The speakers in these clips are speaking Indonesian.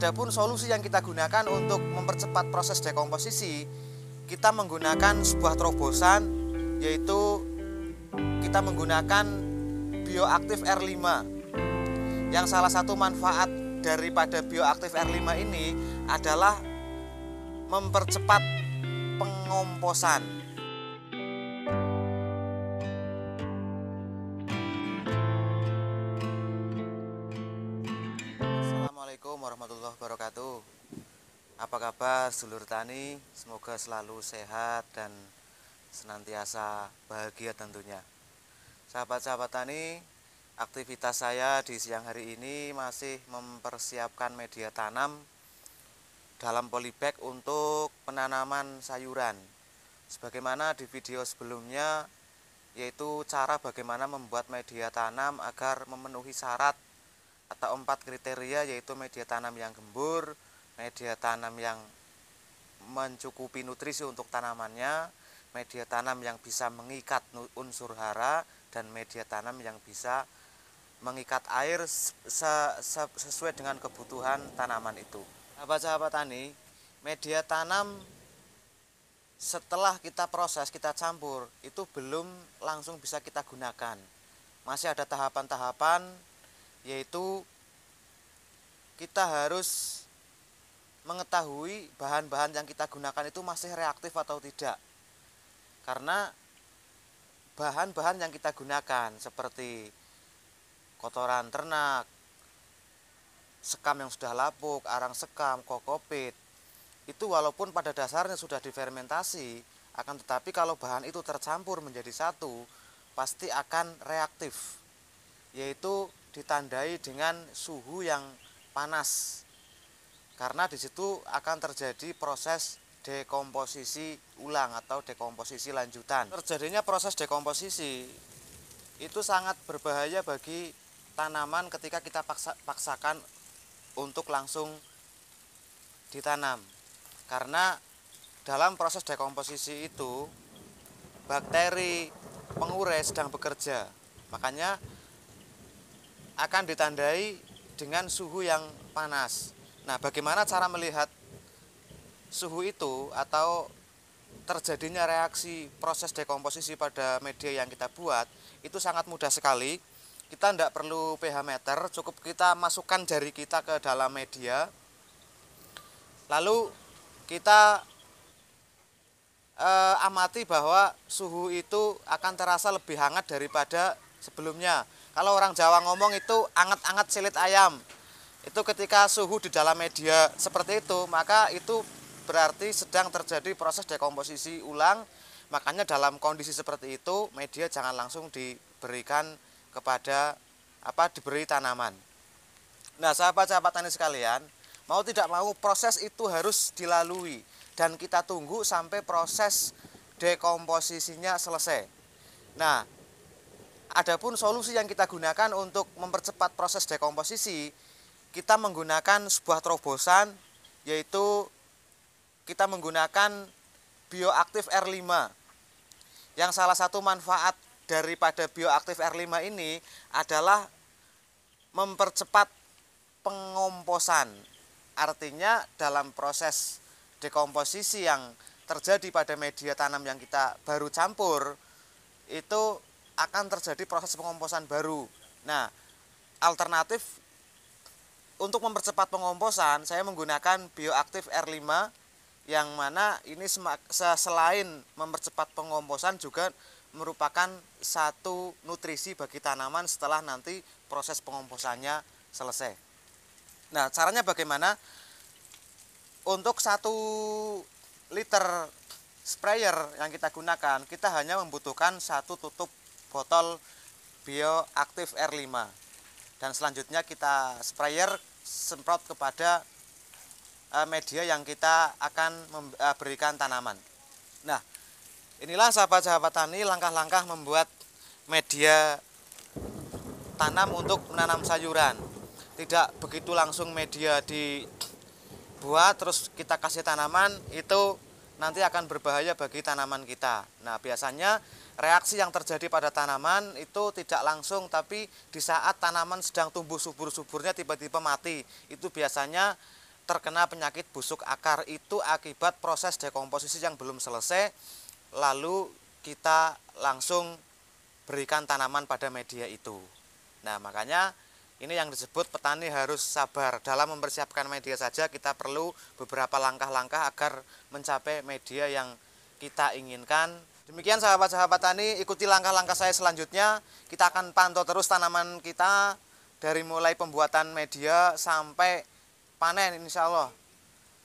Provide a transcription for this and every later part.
Adapun solusi yang kita gunakan untuk mempercepat proses dekomposisi, kita menggunakan sebuah terobosan yaitu kita menggunakan bioaktif R5. Yang salah satu manfaat daripada bioaktif R5 ini adalah mempercepat pengomposan apa kabar seluruh tani? Semoga selalu sehat dan senantiasa bahagia tentunya. Sahabat-sahabat tani, aktivitas saya di siang hari ini masih mempersiapkan media tanam dalam polybag untuk penanaman sayuran. Sebagaimana di video sebelumnya yaitu cara bagaimana membuat media tanam agar memenuhi syarat atau empat kriteria yaitu media tanam yang gembur, media tanam yang mencukupi nutrisi untuk tanamannya, media tanam yang bisa mengikat unsur hara dan media tanam yang bisa mengikat air sesuai dengan kebutuhan tanaman itu. Sahabat-sahabat tani, media tanam setelah kita proses, kita campur, itu belum langsung bisa kita gunakan. Masih ada tahapan-tahapan yaitu kita harus mengetahui bahan-bahan yang kita gunakan itu masih reaktif atau tidak. Karena bahan-bahan yang kita gunakan seperti kotoran ternak, sekam yang sudah lapuk, arang sekam, kokopit, itu walaupun pada dasarnya sudah difermentasi, akan tetapi kalau bahan itu tercampur menjadi satu, pasti akan reaktif, yaitu ditandai dengan suhu yang panas karena di situ akan terjadi proses dekomposisi ulang atau dekomposisi lanjutan. Terjadinya proses dekomposisi itu sangat berbahaya bagi tanaman ketika kita paksa, paksakan untuk langsung ditanam. Karena dalam proses dekomposisi itu bakteri pengurai sedang bekerja. Makanya akan ditandai dengan suhu yang panas. Nah, bagaimana cara melihat suhu itu atau terjadinya reaksi proses dekomposisi pada media yang kita buat itu sangat mudah sekali. Kita tidak perlu pH meter, cukup kita masukkan jari kita ke dalam media. Lalu kita eh, amati bahwa suhu itu akan terasa lebih hangat daripada sebelumnya. Kalau orang Jawa ngomong itu anget-anget silit ayam itu ketika suhu di dalam media seperti itu maka itu berarti sedang terjadi proses dekomposisi ulang makanya dalam kondisi seperti itu media jangan langsung diberikan kepada apa diberi tanaman nah sahabat-sahabat tani sekalian mau tidak mau proses itu harus dilalui dan kita tunggu sampai proses dekomposisinya selesai nah adapun solusi yang kita gunakan untuk mempercepat proses dekomposisi kita menggunakan sebuah terobosan yaitu kita menggunakan bioaktif R5 yang salah satu manfaat daripada bioaktif R5 ini adalah mempercepat pengomposan artinya dalam proses dekomposisi yang terjadi pada media tanam yang kita baru campur itu akan terjadi proses pengomposan baru nah alternatif untuk mempercepat pengomposan saya menggunakan bioaktif R5 yang mana ini selain mempercepat pengomposan juga merupakan satu nutrisi bagi tanaman setelah nanti proses pengomposannya selesai. Nah, caranya bagaimana? Untuk satu liter sprayer yang kita gunakan, kita hanya membutuhkan satu tutup botol bioaktif R5. Dan selanjutnya kita sprayer semprot kepada eh, media yang kita akan memberikan eh, tanaman. Nah, inilah sahabat-sahabat tani langkah-langkah membuat media tanam untuk menanam sayuran. Tidak begitu langsung media dibuat terus kita kasih tanaman itu nanti akan berbahaya bagi tanaman kita. Nah, biasanya reaksi yang terjadi pada tanaman itu tidak langsung tapi di saat tanaman sedang tumbuh subur-suburnya tiba-tiba mati itu biasanya terkena penyakit busuk akar itu akibat proses dekomposisi yang belum selesai lalu kita langsung berikan tanaman pada media itu nah makanya ini yang disebut petani harus sabar dalam mempersiapkan media saja kita perlu beberapa langkah-langkah agar mencapai media yang kita inginkan. Demikian sahabat-sahabat tani, ikuti langkah-langkah saya selanjutnya. Kita akan pantau terus tanaman kita dari mulai pembuatan media sampai panen insya Allah.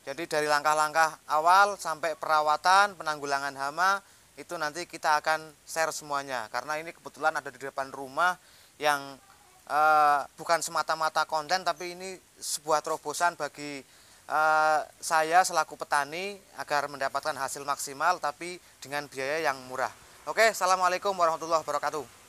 Jadi dari langkah-langkah awal sampai perawatan, penanggulangan hama, itu nanti kita akan share semuanya. Karena ini kebetulan ada di depan rumah yang eh, bukan semata-mata konten, tapi ini sebuah terobosan bagi Eh, saya selaku petani agar mendapatkan hasil maksimal tapi dengan biaya yang murah. Oke, Assalamualaikum warahmatullahi wabarakatuh.